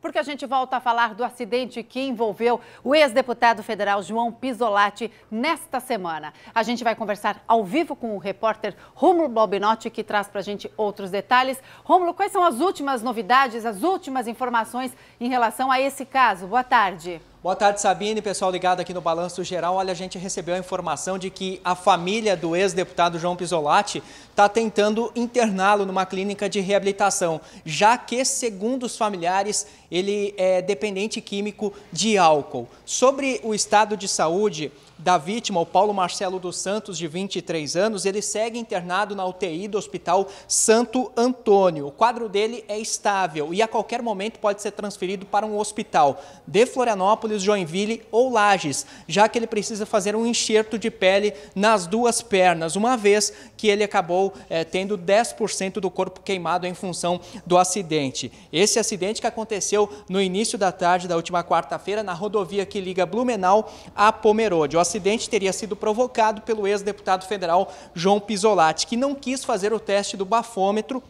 Porque a gente volta a falar do acidente que envolveu o ex-deputado federal João Pisolatti nesta semana. A gente vai conversar ao vivo com o repórter Rômulo Balbinotti, que traz para a gente outros detalhes. Rômulo, quais são as últimas novidades, as últimas informações em relação a esse caso? Boa tarde. Boa tarde, Sabine, pessoal ligado aqui no Balanço Geral. Olha, a gente recebeu a informação de que a família do ex-deputado João Pisolatti está tentando interná-lo numa clínica de reabilitação, já que, segundo os familiares, ele é dependente químico de álcool. Sobre o estado de saúde da vítima, o Paulo Marcelo dos Santos, de 23 anos, ele segue internado na UTI do Hospital Santo Antônio. O quadro dele é estável e a qualquer momento pode ser transferido para um hospital de Florianópolis Florianópolis, Joinville ou Lages, já que ele precisa fazer um enxerto de pele nas duas pernas, uma vez que ele acabou é, tendo 10% do corpo queimado em função do acidente. Esse acidente que aconteceu no início da tarde da última quarta-feira na rodovia que liga Blumenau a Pomerode. O acidente teria sido provocado pelo ex-deputado federal João Pisolati, que não quis fazer o teste do bafômetro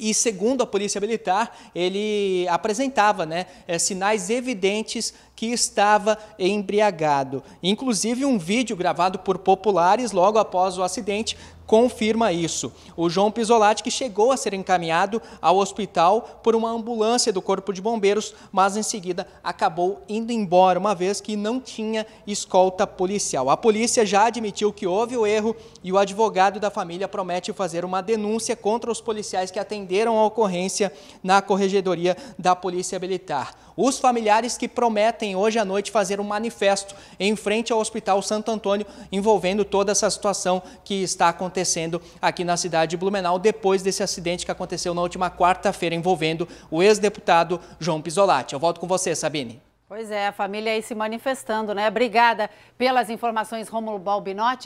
e segundo a Polícia Militar, ele apresentava né, eh, sinais evidentes que estava embriagado. Inclusive um vídeo gravado por populares logo após o acidente confirma isso. O João Pisolati, que chegou a ser encaminhado ao hospital por uma ambulância do Corpo de Bombeiros, mas em seguida acabou indo embora, uma vez que não tinha escolta policial. A polícia já admitiu que houve o erro e o advogado da família promete fazer uma denúncia contra os policiais que atenderam a ocorrência na corregedoria da Polícia Militar. Os familiares que prometem hoje à noite fazer um manifesto em frente ao Hospital Santo Antônio, envolvendo toda essa situação que está acontecendo aqui na cidade de Blumenau, depois desse acidente que aconteceu na última quarta-feira, envolvendo o ex-deputado João Pisolatti. Eu volto com você, Sabine. Pois é, a família aí se manifestando, né? Obrigada pelas informações, Rômulo Balbinotti.